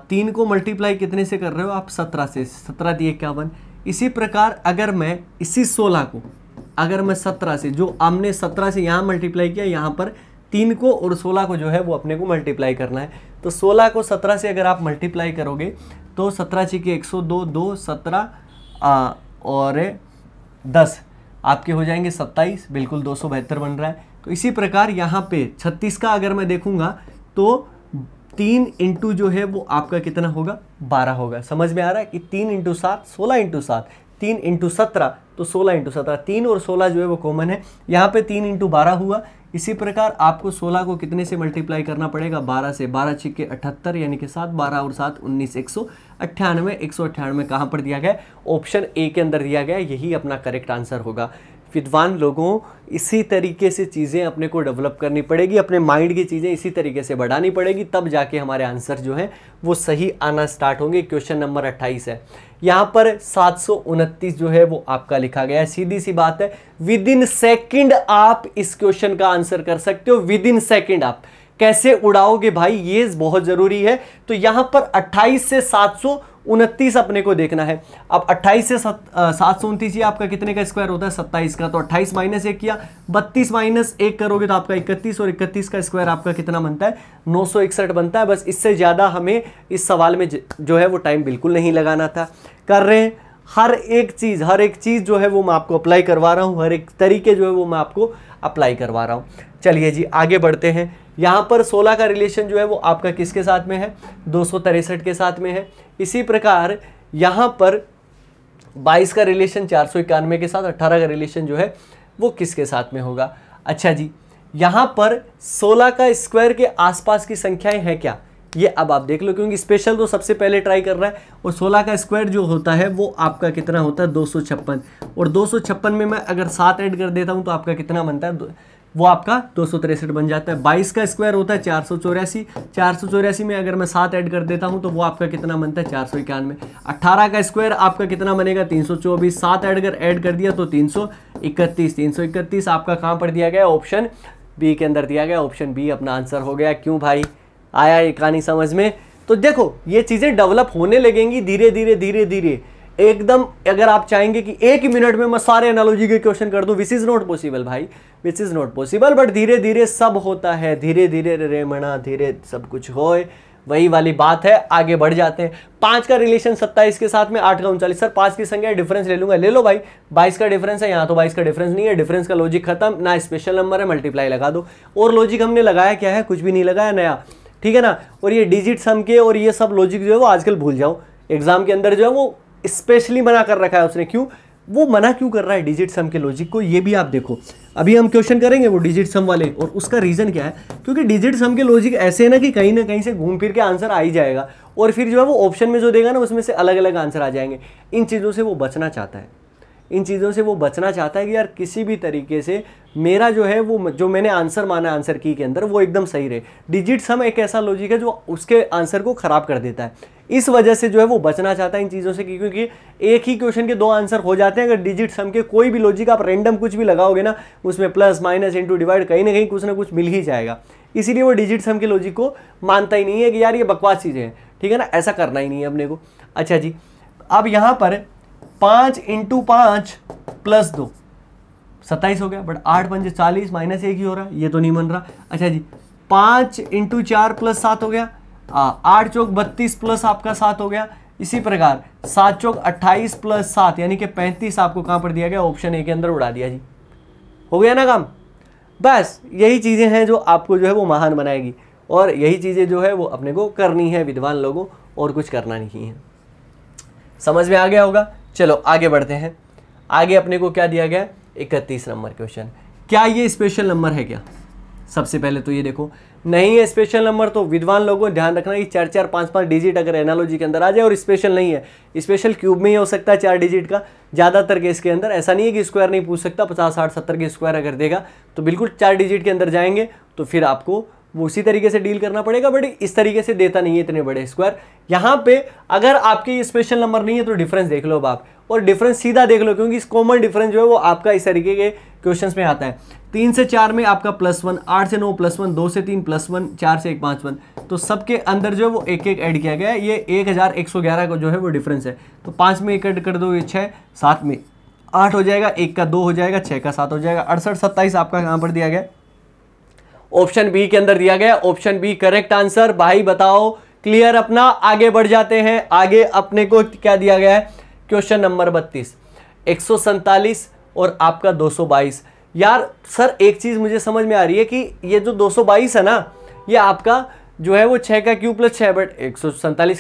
तीन को मल्टीप्लाई कितने से कर रहे हो आप सत्रह से सत्रह दिए इक्यावन इसी प्रकार अगर मैं इसी सोलह को अगर मैं सत्रह से जो हमने सत्रह से यहाँ मल्टीप्लाई किया यहाँ पर तीन को और सोलह को जो है वो अपने को मल्टीप्लाई करना है तो सोलह को सत्रह से अगर आप मल्टीप्लाई करोगे तो सत्रह ची के एक सौ दो दो सत्रह और दस आपके हो जाएंगे सत्ताईस बिल्कुल दो सौ बहत्तर बन रहा है तो इसी प्रकार यहाँ पे छत्तीस का अगर मैं देखूँगा तो तीन इंटू जो है वो आपका कितना होगा बारह होगा समझ में आ रहा है कि तीन इंटू सात सोलह इंटू सात तीन इंटू सत्रह तो सोलह इंटू सत्रह तीन और सोलह जो है वो कॉमन है यहाँ पे तीन इंटू बारह हुआ इसी प्रकार आपको 16 को कितने से मल्टीप्लाई करना पड़ेगा 12 से 12 छिक्के अठहत्तर यानी कि सात 12 और सात 19 एक सौ अट्ठानवे एक सौ अट्ठानवे कहाँ पर दिया गया ऑप्शन ए के अंदर दिया गया यही अपना करेक्ट आंसर होगा विद्वान लोगों इसी तरीके से चीज़ें अपने को डेवलप करनी पड़ेगी अपने माइंड की चीज़ें इसी तरीके से बढ़ानी पड़ेगी तब जाके हमारे आंसर जो हैं वो सही आना स्टार्ट होंगे क्वेश्चन नंबर अट्ठाईस है यहाँ पर सात जो है वो आपका लिखा गया है सीधी सी बात है विद इन सेकेंड आप इस क्वेश्चन का आंसर कर सकते हो विद इन सेकेंड आप कैसे उड़ाओगे भाई ये बहुत ज़रूरी है तो यहाँ पर अट्ठाईस से सौ उनतीस अपने को देखना है अब 28 से सात सौ उनतीस ये आपका कितने का स्क्वायर होता है 27 का तो 28 माइनस एक किया 32 माइनस एक करोगे तो आपका 31 और 31 का स्क्वायर आपका कितना बनता है नौ बनता है बस इससे ज़्यादा हमें इस सवाल में जो है वो टाइम बिल्कुल नहीं लगाना था कर रहे हैं हर एक चीज़ हर एक चीज़ जो है वो मैं आपको अप्लाई करवा रहा हूँ हर एक तरीके जो है वो मैं आपको अप्लाई करवा रहा हूँ चलिए जी आगे बढ़ते हैं यहाँ पर 16 का रिलेशन जो है वो आपका किसके साथ में है दो के साथ में है इसी प्रकार यहाँ पर 22 का रिलेशन चार के साथ 18 का रिलेशन जो है वो किसके साथ में होगा अच्छा जी यहाँ पर 16 का स्क्वायर के आसपास की संख्याएं हैं क्या ये अब आप देख लो क्योंकि स्पेशल तो सबसे पहले ट्राई कर रहा है और 16 का स्क्वायर जो होता है वो आपका कितना होता है दो और दो में मैं अगर सात ऐड कर देता हूँ तो आपका कितना बनता है वो आपका दो बन जाता है बाईस का स्क्वायर होता है चार सौ चौरासी चार सौ चौरासी में अगर मैं सात ऐड कर देता हूँ तो वो आपका कितना बनता है चार सौ इक्यानवे अट्ठारह का स्क्वायर आपका कितना बनेगा तीन सौ चौबीस सात ऐड कर ऐड कर दिया तो तीन सौ इकतीस तीन सौ इकतीस आपका कहाँ पर दिया गया ऑप्शन बी के अंदर दिया गया ऑप्शन बी अपना आंसर हो गया क्यों भाई आया ये कहानी समझ में तो देखो ये चीज़ें डेवलप होने लगेंगी धीरे धीरे धीरे धीरे एकदम अगर आप चाहेंगे कि एक मिनट में मैं सारे एनालॉजी के क्वेश्चन कर दूं विच इज़ नॉट पॉसिबल भाई which is not possible but धीरे धीरे सब होता है धीरे धीरे रे मना धीरे सब कुछ हो वही वाली बात है आगे बढ़ जाते हैं पांच का रिलेशन सत्ताईस के साथ में आठ का उनचालीस सर पांच की संख्या डिफरेंस ले लूंगा ले लो भाई बाईस का डिफरेंस है यहाँ तो बाईस का डिफरेंस नहीं है डिफरेंस का लॉजिक खत्म ना स्पेशल नंबर है मल्टीप्लाई लगा दो और लॉजिक हमने लगाया क्या है कुछ भी नहीं लगाया नया ठीक है ना और ये डिजिट सम के और ये सब लॉजिक जो है वो आजकल भूल जाओ एग्जाम के अंदर जो है वो स्पेशली मना कर रखा है उसने क्यों वो मना क्यों कर रहा है डिजिट सम के लॉजिक को ये भी आप देखो अभी हम क्वेश्चन करेंगे वो डिजिट सम वाले और उसका रीज़न क्या है क्योंकि डिजिट सम के लॉजिक ऐसे है ना कि कहीं ना कहीं से घूम फिर के आंसर आ ही जाएगा और फिर जो है वो ऑप्शन में जो देगा ना उसमें से अलग अलग आंसर आ जाएंगे इन चीज़ों से वो बचना चाहता है इन चीज़ों से वो बचना चाहता है कि यार किसी भी तरीके से मेरा जो है वो जो मैंने आंसर माना आंसर की के अंदर वो एकदम सही रहे डिजिट सम एक ऐसा लॉजिक है जो उसके आंसर को ख़राब कर देता है इस वजह से जो है वो बचना चाहता है इन चीज़ों से क्योंकि एक ही क्वेश्चन के दो आंसर हो जाते हैं अगर डिजिट सम के कोई भी लॉजिक आप रेंडम कुछ भी लगाओगे ना उसमें प्लस माइनस इंटू डिवाइड कहीं ना कहीं कुछ ना कुछ मिल ही जाएगा इसीलिए वो डिजिट सम के लॉजिक को मानता ही नहीं है कि यार ये बकवास चीज़ें हैं ठीक है ना ऐसा करना ही नहीं है अपने को अच्छा जी अब यहाँ पर पाँच इंटू पाँच प्लस दो सत्ताईस हो गया बट आठ पंच चालीस माइनस एक ही हो रहा है ये तो नहीं बन रहा अच्छा जी पाँच इंटू चार प्लस सात हो गया हाँ, आठ चौक बत्तीस प्लस आपका सात हो गया इसी प्रकार सात चौक अट्ठाईस प्लस सात यानी कि पैंतीस आपको कहां पर दिया गया ऑप्शन ए के अंदर उड़ा दिया जी हो गया ना काम बस यही चीज़ें हैं जो आपको जो है वो महान बनाएगी और यही चीज़ें जो है वो अपने को करनी है विद्वान लोगों और कुछ करना नहीं है समझ में आ गया होगा चलो आगे बढ़ते हैं आगे अपने को क्या दिया गया इकतीस नंबर क्वेश्चन क्या ये स्पेशल नंबर है क्या सबसे पहले तो ये देखो नहीं है स्पेशल नंबर तो विद्वान लोगों को ध्यान रखना कि चार चार पाँच पाँच डिजिट अगर एनालॉजी के अंदर आ जाए और स्पेशल नहीं है स्पेशल क्यूब में ही हो सकता है चार डिजिट का ज़्यादातर केस के अंदर ऐसा नहीं है कि स्क्वायर नहीं पूछ सकता पचास साठ सत्तर के स्क्वायर अगर देगा तो बिल्कुल चार डिजिट के अंदर जाएंगे तो फिर आपको वो उसी तरीके से डील करना पड़ेगा बट इस तरीके से देता नहीं है इतने बड़े स्क्वायर यहाँ पे अगर आपके ये स्पेशल नंबर नहीं है तो डिफरेंस देख लो बाप आप और डिफरेंस सीधा देख लो क्योंकि इस कॉमन डिफरेंस जो है वो आपका इस तरीके के क्वेश्चंस में आता है तीन से चार में आपका प्लस वन आठ से नौ प्लस वन दो से तीन प्लस वन चार से एक पाँच वन तो सबके अंदर जो है वो एक एक ऐड किया गया है ये एक हज़ार एक सौ ग्यारह का जो है वो डिफरेंस है तो पाँच में एक ऐड कर दो ये छः सात में आठ हो जाएगा एक का दो हो जाएगा छः का सात हो जाएगा अड़सठ सत्ताईस आपका कहाँ पर दिया गया ऑप्शन बी के अंदर दिया गया ऑप्शन बी करेक्ट आंसर भाई बताओ क्लियर अपना आगे बढ़ जाते हैं आगे अपने को क्या दिया गया है क्वेश्चन नंबर बत्तीस एक और आपका दो यार सर एक चीज़ मुझे समझ में आ रही है कि ये जो 222 है ना ये आपका जो है वो छः का क्यू प्लस छः बट एक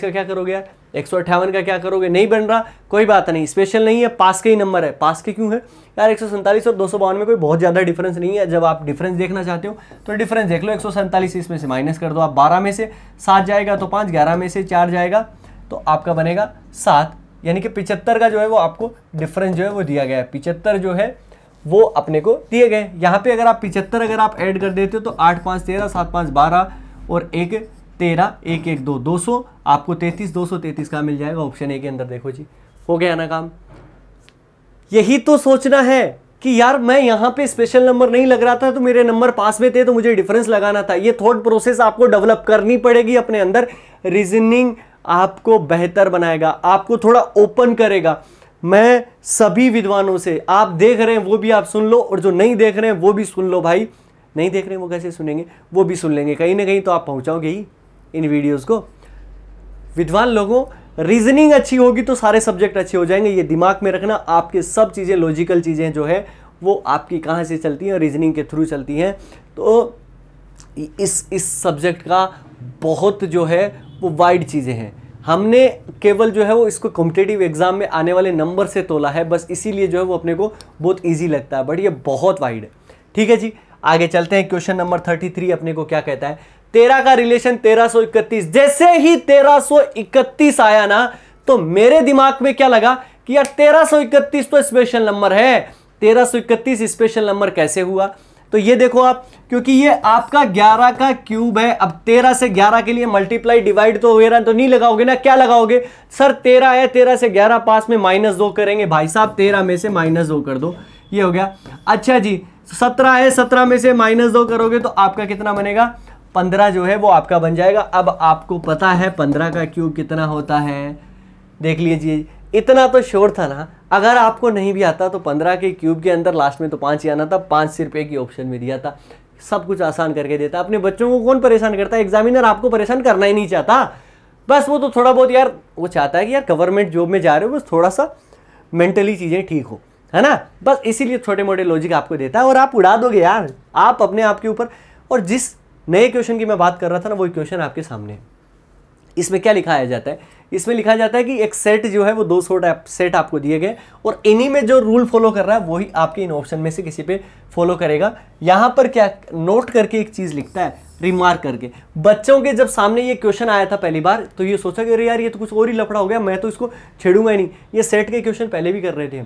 का क्या करोगे यार एक का क्या करोगे नहीं बन रहा कोई बात नहीं स्पेशल नहीं है पास के ही नंबर है पास के क्यों है यार एक और दो में कोई बहुत ज़्यादा डिफरेंस नहीं है जब आप डिफरेंस देखना चाहते हो तो डिफरेंस देख लो एक इसमें से माइनस कर दो आप बारह में से सात जाएगा तो पाँच ग्यारह में से चार जाएगा तो आपका बनेगा सात यानी कि पिचहत्तर का जो है वो आपको डिफरेंस जो है वो दिया गया है पिचहत्तर जो है वो अपने को दिए गए यहाँ पे अगर आप पिचहत्तर अगर आप ऐड कर देते हो तो आठ पाँच तेरह सात पाँच बारह और एक तेरह एक एक दो दो सौ आपको तैंतीस दो सौ तैंतीस का मिल जाएगा ऑप्शन ए के अंदर देखो जी हो गया ना काम यही तो सोचना है कि यार मैं यहाँ पे स्पेशल नंबर नहीं लग रहा था तो मेरे नंबर पास में थे तो मुझे डिफरेंस लगाना था ये थॉट प्रोसेस आपको डेवलप करनी पड़ेगी अपने अंदर रीजनिंग आपको बेहतर बनाएगा आपको थोड़ा ओपन करेगा मैं सभी विद्वानों से आप देख रहे हैं वो भी आप सुन लो और जो नहीं देख रहे हैं वो भी सुन लो भाई नहीं देख रहे हैं वो कैसे सुनेंगे वो भी सुन लेंगे कहीं ना कहीं तो आप पहुंचाओगे ही इन वीडियोस को विद्वान लोगों रीजनिंग अच्छी होगी तो सारे सब्जेक्ट अच्छे हो जाएंगे ये दिमाग में रखना आपके सब चीज़ें लॉजिकल चीज़ें जो है वो आपकी कहाँ से चलती हैं रीजनिंग के थ्रू चलती हैं तो इस इस सब्जेक्ट का बहुत जो है वो वाइड चीज़ें हैं हमने केवल जो है वो इसको कॉम्पिटेटिव एग्जाम में आने वाले नंबर से तोला है बस इसीलिए जो है वो अपने को बहुत ईजी लगता है बट ये बहुत वाइड है ठीक है जी आगे चलते हैं क्वेश्चन नंबर थर्टी थ्री अपने को क्या कहता है तेरह का रिलेशन तेरह सो इकतीस जैसे ही तेरह सो इकतीस आया ना तो मेरे दिमाग में क्या लगा कि यार तेरह सो इकतीस तो स्पेशल नंबर है तेरह सो इकतीस स्पेशल नंबर कैसे हुआ तो ये देखो आप क्योंकि ये आपका 11 का क्यूब है अब 13 से 11 के लिए मल्टीप्लाई डिवाइड तो वगैरह तो नहीं लगाओगे ना क्या लगाओगे सर 13 है 13 से 11 पास में माइनस दो करेंगे भाई साहब 13 में से माइनस दो कर दो ये हो गया अच्छा जी सत्रह है सत्रह में से माइनस दो करोगे तो आपका कितना बनेगा पंद्रह जो है वो आपका बन जाएगा अब आपको पता है पंद्रह का क्यूब कितना होता है देख लीजिए इतना तो श्योर था ना अगर आपको नहीं भी आता तो पंद्रह के क्यूब के अंदर लास्ट में तो पाँच ही आना था पाँच सिर्फ एक ही ऑप्शन में दिया था सब कुछ आसान करके देता अपने बच्चों को कौन परेशान करता है एग्जामिनर आपको परेशान करना ही नहीं चाहता बस वो तो थोड़ा बहुत यार वो चाहता है कि यार गवर्नमेंट जॉब में जा रहे हो बस थोड़ा सा मेंटली चीज़ें ठीक हो है ना बस इसीलिए छोटे मोटे लॉजिक आपको देता है और आप उड़ा दोगे यार आप अपने आप के ऊपर और जिस नए क्वेश्चन की मैं बात कर रहा था ना वही क्वेश्चन आपके सामने है इसमें क्या लिखाया जाता है इसमें लिखा जाता है कि एक सेट जो है वो दो सौ सेट आपको दिए गए और इन्हीं में जो रूल फॉलो कर रहा है वही आपके इन ऑप्शन में से किसी पे फॉलो करेगा यहाँ पर क्या नोट करके एक चीज़ लिखता है रिमार्क करके बच्चों के जब सामने ये क्वेश्चन आया था पहली बार तो ये सोचा कि अरे यार ये तो कुछ और ही लफड़ा हो गया मैं तो इसको छेड़ूंगा ही नहीं ये सेट के क्वेश्चन पहले भी कर रहे थे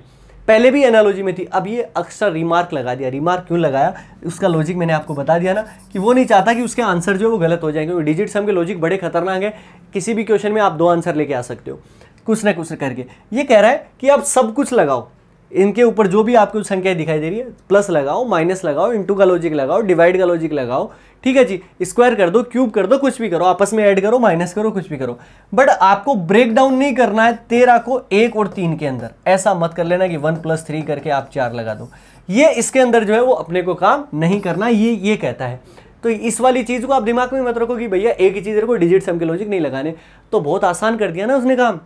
पहले भी एनालॉजी में थी अब ये अक्सर रिमार्क लगा दिया रिमार्क क्यों लगाया उसका लॉजिक मैंने आपको बता दिया ना कि वो नहीं चाहता कि उसके आंसर जो है वो गलत हो जाएंगे क्योंकि डिजिट सम के लॉजिक बड़े खतरनाक है किसी भी क्वेश्चन में आप दो आंसर लेके आ सकते हो कुछ ना कुछ करके ये कह रहा है कि आप सब कुछ लगाओ इनके ऊपर जो भी आपको संख्या दिखाई दे रही है प्लस लगाओ माइनस लगाओ इंटू का लॉजिक लगाओ डिवाइड का लॉजिक लगाओ ठीक है जी स्क्वायर कर दो क्यूब कर दो कुछ भी करो आपस में ऐड करो माइनस करो कुछ भी करो बट आपको ब्रेक डाउन नहीं करना है तेरह को एक और तीन के अंदर ऐसा मत कर लेना कि वन प्लस थ्री करके आप चार लगा दो ये इसके अंदर जो है वो अपने को काम नहीं करना ये ये कहता है तो इस वाली चीज़ को आप दिमाग में मत रखो कि भैया एक ही चीज़ रखो डिजिट सम के लॉजिक नहीं लगाने तो बहुत आसान कर दिया ना उसने काम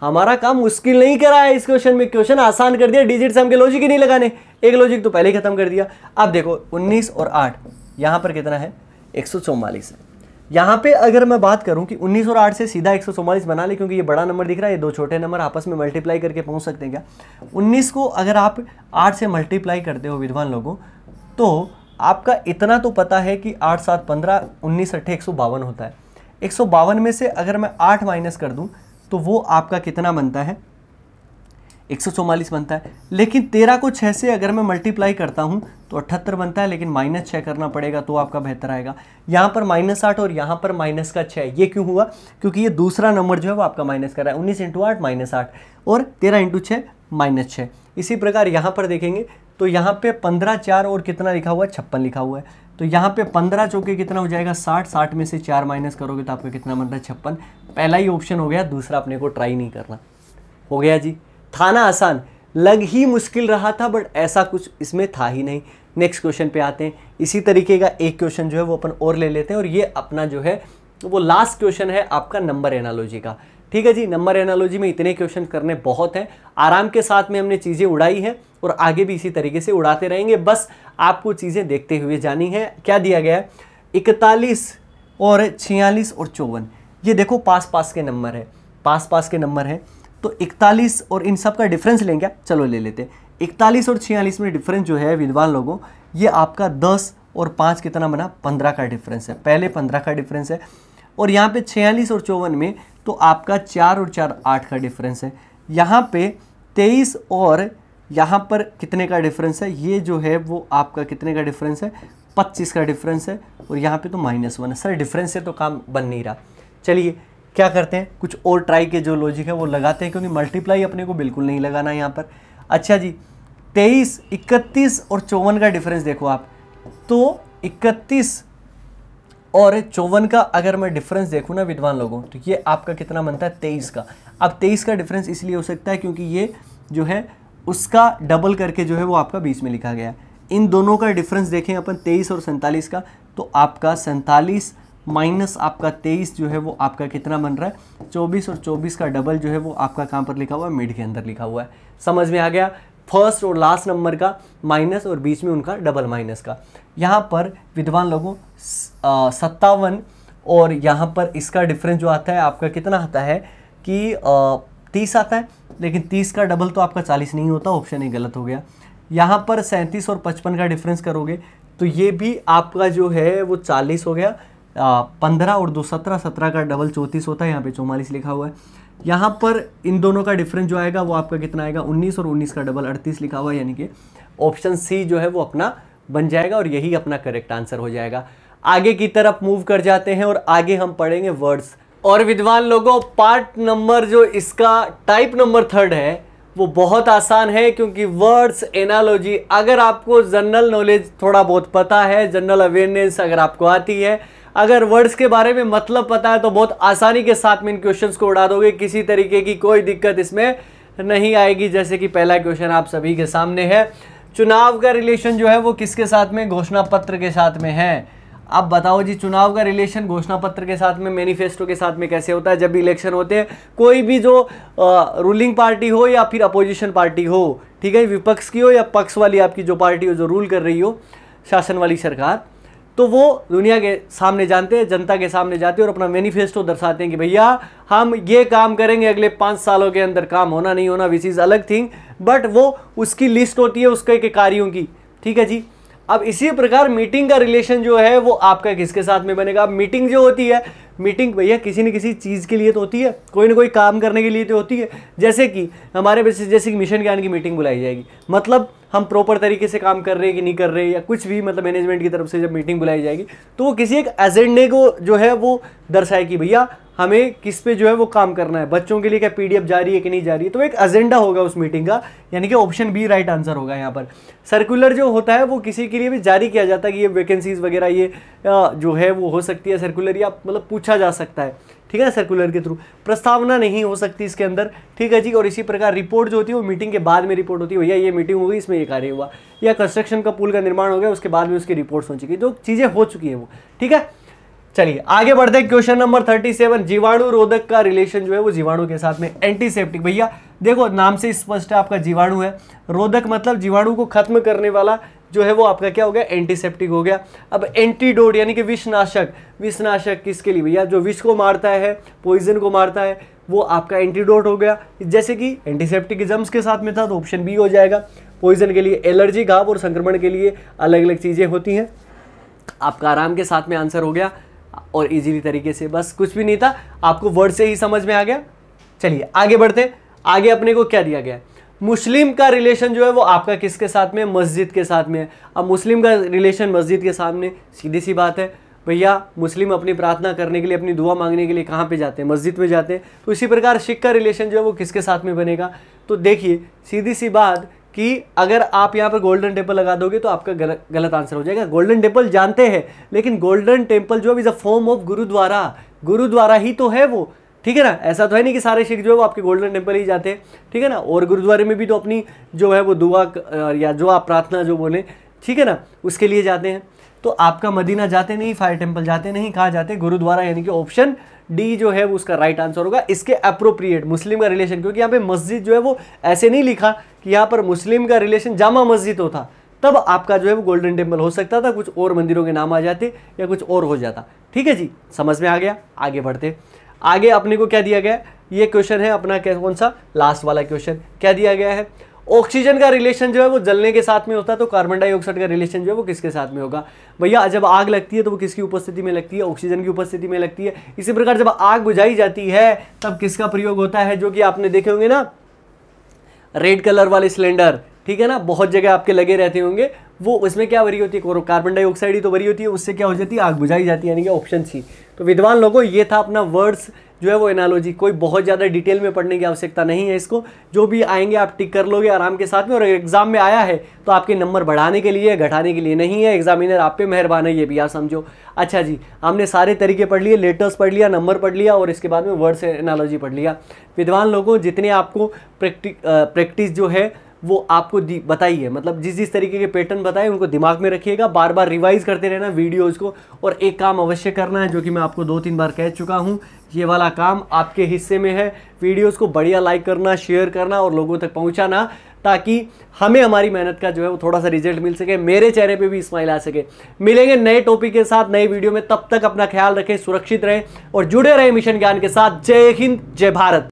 हमारा काम मुश्किल नहीं करा है इस क्वेश्चन में क्वेश्चन आसान कर दिया डिजिट से हमके लॉजिक ही नहीं लगाने एक लॉजिक तो पहले ही खत्म कर दिया अब देखो 19 और 8 यहाँ पर कितना है एक है यहाँ पे अगर मैं बात करूँ कि 19 और 8 से सीधा एक बना ले क्योंकि ये बड़ा नंबर दिख रहा है ये दो छोटे नंबर आपस में मल्टीप्लाई करके पहुँच सकते हैं क्या उन्नीस को अगर आप आठ से मल्टीप्लाई करते हो विद्वान लोगों तो आपका इतना तो पता है कि आठ सात पंद्रह उन्नीस अट्ठे एक होता है एक में से अगर मैं आठ माइनस कर दूँ तो वो आपका कितना बनता है एक बनता है लेकिन तेरह को छः से अगर मैं मल्टीप्लाई करता हूँ तो अठहत्तर बनता है लेकिन माइनस छः करना पड़ेगा तो आपका बेहतर आएगा यहाँ पर माइनस आठ और यहाँ पर माइनस का छः ये क्यों हुआ क्योंकि ये दूसरा नंबर जो है वो आपका माइनस कर रहा है उन्नीस इंटू आठ माइनस आठ और तेरह इंटू छः माइनस छः इसी प्रकार यहाँ पर देखेंगे तो यहाँ पर पंद्रह चार और कितना लिखा हुआ है छप्पन लिखा हुआ है तो यहाँ पे पंद्रह चौके कितना हो जाएगा साठ साठ में से चार माइनस करोगे तो आपको कितना बनता है छप्पन पहला ही ऑप्शन हो गया दूसरा अपने को ट्राई नहीं करना हो गया जी था ना आसान लग ही मुश्किल रहा था बट ऐसा कुछ इसमें था ही नहीं नेक्स्ट क्वेश्चन पे आते हैं इसी तरीके का एक क्वेश्चन जो है वो अपन और ले लेते हैं और ये अपना जो है वो लास्ट क्वेश्चन है आपका नंबर एनालॉजी का ठीक है जी नंबर एनालॉजी में इतने क्वेश्चन करने बहुत हैं आराम के साथ में हमने चीज़ें उड़ाई हैं और आगे भी इसी तरीके से उड़ाते रहेंगे बस आपको चीज़ें देखते हुए जानी है क्या दिया गया है इकतालीस और छियालीस और चौवन ये देखो पास पास के नंबर है पास पास के नंबर हैं तो इकतालीस और इन सब का डिफरेंस लेंगे चलो ले लेते हैं इकतालीस और छियालीस में डिफरेंस जो है विद्वान लोगों ये आपका दस और पाँच कितना बना पंद्रह का डिफरेंस है पहले पंद्रह का डिफरेंस है और यहाँ पे छियालीस और चौवन में तो आपका चार और चार आठ का डिफरेंस है यहाँ पे तेईस और यहाँ पर कितने का डिफरेंस है ये जो है वो आपका कितने का डिफरेंस है पच्चीस का डिफरेंस है और यहाँ पे तो माइनस वन है सर डिफरेंस से तो काम बन नहीं रहा चलिए क्या करते हैं कुछ और ट्राई के जो लॉजिक है वो लगाते हैं क्योंकि मल्टीप्लाई अपने को बिल्कुल नहीं लगाना है यहाँ पर अच्छा जी तेईस इकतीस और चौवन का डिफरेंस देखो आप तो इकतीस और चौवन का अगर मैं डिफरेंस देखूँ ना विद्वान लोगों तो ये आपका कितना बनता है तेईस का अब तेईस का डिफरेंस इसलिए हो सकता है क्योंकि ये जो है उसका डबल करके जो है वो आपका बीच में लिखा गया इन दोनों का डिफरेंस देखें अपन तेईस और सैंतालीस का तो आपका सैंतालीस माइनस आपका तेईस जो है वो आपका कितना बन रहा है चौबीस और चौबीस का डबल जो है वो आपका कहाँ पर लिखा हुआ है मिड के अंदर लिखा हुआ है समझ में आ गया फर्स्ट और लास्ट नंबर का माइनस और बीच में उनका डबल माइनस का यहाँ पर विद्वान लोगों सत्तावन और यहाँ पर इसका डिफरेंस जो आता है आपका कितना आता है कि तीस आता है लेकिन तीस का डबल तो आपका चालीस नहीं होता ऑप्शन ही गलत हो गया यहाँ पर सैंतीस और पचपन का डिफरेंस करोगे तो ये भी आपका जो है वो चालीस हो गया पंद्रह और दो सत्रह सत्रह का डबल चौंतीस होता है यहाँ पे चौवालीस लिखा हुआ है यहाँ पर इन दोनों का डिफरेंस जो आएगा वो आपका कितना आएगा उन्नीस और उन्नीस का डबल अड़तीस लिखा हुआ है यानी कि ऑप्शन सी जो है वो अपना बन जाएगा और यही अपना करेक्ट आंसर हो जाएगा आगे की तरफ मूव कर जाते हैं और आगे हम पढ़ेंगे वर्ड्स और विद्वान लोगों पार्ट नंबर जो इसका टाइप नंबर थर्ड है वो बहुत आसान है क्योंकि वर्ड्स एनालॉजी अगर आपको जनरल नॉलेज थोड़ा बहुत पता है जनरल अवेयरनेस अगर आपको आती है अगर वर्ड्स के बारे में मतलब पता है तो बहुत आसानी के साथ में इन क्वेश्चंस को उड़ा दोगे किसी तरीके की कोई दिक्कत इसमें नहीं आएगी जैसे कि पहला क्वेश्चन आप सभी के सामने है चुनाव का रिलेशन जो है वो किसके साथ में घोषणा पत्र के साथ में है आप बताओ जी चुनाव का रिलेशन घोषणा पत्र के साथ में मैनिफेस्टो के साथ में कैसे होता है जब भी इलेक्शन होते हैं कोई भी जो रूलिंग पार्टी हो या फिर अपोजिशन पार्टी हो ठीक है विपक्ष की हो या पक्ष वाली आपकी जो पार्टी हो जो रूल कर रही हो शासन वाली सरकार तो वो दुनिया के सामने जानते हैं जनता के सामने जाते हैं और अपना मैनिफेस्टो दर्शाते हैं कि भैया हम ये काम करेंगे अगले पाँच सालों के अंदर काम होना नहीं होना विच इज़ अलग थिंग बट वो उसकी लिस्ट होती है उसके कार्यों की ठीक है जी अब इसी प्रकार मीटिंग का रिलेशन जो है वो आपका किसके साथ में बनेगा अब मीटिंग जो होती है मीटिंग भैया किसी न किसी चीज़ के लिए तो होती है कोई ना कोई काम करने के लिए तो होती है जैसे कि हमारे बेसिस जैसे कि मिशन ज्ञान की मीटिंग बुलाई जाएगी मतलब हम प्रॉपर तरीके से काम कर रहे हैं कि नहीं कर रहे या कुछ भी मतलब मैनेजमेंट की तरफ से जब मीटिंग बुलाई जाएगी तो वो किसी एक एजेंडे को जो है वो दर्शाए कि भैया हमें किस पे जो है वो काम करना है बच्चों के लिए क्या पीडीएफ जारी है कि नहीं जारी है तो एक एजेंडा होगा उस मीटिंग का यानी कि ऑप्शन बी राइट आंसर होगा यहाँ पर सर्कुलर जो होता है वो किसी के लिए भी जारी किया जाता है कि ये वैकेंसीज वगैरह ये जो है वो हो सकती है सर्कुलर या मतलब पूछा जा सकता है ठीक है सर्कुलर के थ्रू प्रस्तावना नहीं हो सकती इसके अंदर ठीक है जी और इसी प्रकार रिपोर्ट जो होती है वो मीटिंग के बाद में रिपोर्ट होती है भैया ये मीटिंग होगी इसमें ये कार्य हुआ या कंस्ट्रक्शन का पुल का निर्माण हो गया उसके बाद में उसकी रिपोर्ट्स हो चुकी है जो चीज़ें हो चुकी हैं वो ठीक है चलिए आगे बढ़ते हैं क्वेश्चन नंबर थर्टी सेवन जीवाणु रोधक का रिलेशन जो है वो जीवाणु के साथ में एंटीसेप्टिक भैया देखो नाम से स्पष्ट है आपका जीवाणु है रोधक मतलब जीवाणु को खत्म करने वाला जो है वो आपका क्या हो गया एंटीसेप्टिक हो गया अब एंटीडोट यानी कि विषनाशक विषनाशक किसके लिए भैया जो विष को मारता है पॉइजन को मारता है वो आपका एंटीडोट हो गया जैसे कि एंटीसेप्टिक जम्स के साथ में था तो ऑप्शन बी हो जाएगा पॉइजन के लिए एलर्जी घाव और संक्रमण के लिए अलग अलग चीज़ें होती हैं आपका आराम के साथ में आंसर हो गया और इजीली तरीके से बस कुछ भी नहीं था आपको वर्ड से ही समझ में आ गया चलिए आगे बढ़ते आगे अपने को क्या दिया गया मुस्लिम का रिलेशन जो है वो आपका किसके साथ में मस्जिद के साथ में है अब मुस्लिम का रिलेशन मस्जिद के सामने सीधी सी बात है भैया मुस्लिम अपनी प्रार्थना करने के लिए अपनी दुआ मांगने के लिए कहाँ पे जाते हैं मस्जिद में जाते हैं तो इसी प्रकार सिख का रिलेशन जो है वो किसके साथ में बनेगा तो देखिए सीधी सी बात कि अगर आप यहाँ पर गोल्डन टेम्पल लगा दोगे तो आपका गल, गलत आंसर हो जाएगा गोल्डन टेम्पल जानते हैं लेकिन गोल्डन टेम्पल जो is a form of gurdwara gurdwara ही तो है वो ठीक है ना ऐसा तो है नहीं कि सारे सिख जो है वो आपके गोल्डन टेम्पल ही जाते हैं ठीक है ना और गुरुद्वारे में भी तो अपनी जो है वो दुआ या जो आप प्रार्थना जो बोले ठीक है ना उसके लिए जाते हैं तो आपका मदीना जाते नहीं फायर टेम्पल जाते नहीं कहाँ जाते गुरुद्वारा यानी कि ऑप्शन डी जो है वो उसका राइट आंसर होगा इसके अप्रोप्रिएट मुस्लिम का रिलेशन क्योंकि यहाँ पे मस्जिद जो है वो ऐसे नहीं लिखा कि यहाँ पर मुस्लिम का रिलेशन जामा मस्जिद होता तो तब आपका जो है वो गोल्डन टेम्पल हो सकता था कुछ और मंदिरों के नाम आ जाते या कुछ और हो जाता ठीक है जी समझ में आ गया आगे बढ़ते आगे अपने को क्या दिया गया ये क्वेश्चन है अपना कौन सा लास्ट वाला क्वेश्चन क्या दिया गया है ऑक्सीजन का रिलेशन जो है वो जलने के साथ में होता है तो कार्बन डाइऑक्साइड का रिलेशन जो है वो किसके साथ में होगा भैया जब आग लगती है तो वो किसकी उपस्थिति में लगती है ऑक्सीजन की उपस्थिति में लगती है इसी प्रकार जब आग बुझाई जाती है तब किसका प्रयोग होता है जो कि आपने देखे होंगे ना रेड कलर वाले सिलेंडर ठीक है ना बहुत जगह आपके लगे रहते होंगे वो उसमें क्या वरी होती है कार्बन डाइऑक्साइड ही तो वरी होती है उससे क्या हो जाती है आग बुझाई जाती है यानी कि ऑप्शन सी तो विद्वान लोगों ये था अपना वर्ड्स जो है वो एनालॉजी कोई बहुत ज़्यादा डिटेल में पढ़ने की आवश्यकता नहीं है इसको जो भी आएंगे आप टिक कर लोगे आराम के साथ में और एग्ज़ाम में आया है तो आपके नंबर बढ़ाने के लिए घटाने के लिए नहीं है एग्जामिनर आप पे मेहरबान है ये भी आप समझो अच्छा जी हमने सारे तरीके पढ़ लिए लेटर्स पढ़ लिया नंबर पढ़ लिया और इसके बाद में वर्ड्स एनालॉजी पढ़ लिया विद्वान लोगों जितने आपको प्रैक्टिस जो है वो आपको बताइए मतलब जिस जिस तरीके के पैटर्न बताए उनको दिमाग में रखिएगा बार बार रिवाइज करते रहना वीडियोज़ को और एक काम अवश्य करना है जो कि मैं आपको दो तीन बार कह चुका हूँ ये वाला काम आपके हिस्से में है वीडियोस को बढ़िया लाइक करना शेयर करना और लोगों तक पहुँचाना ताकि हमें हमारी मेहनत का जो है वो थोड़ा सा रिजल्ट मिल सके मेरे चेहरे पे भी स्माइल आ सके मिलेंगे नए टॉपिक के साथ नए वीडियो में तब तक अपना ख्याल रखें सुरक्षित रहें और जुड़े रहें मिशन ज्ञान के साथ जय हिंद जय भारत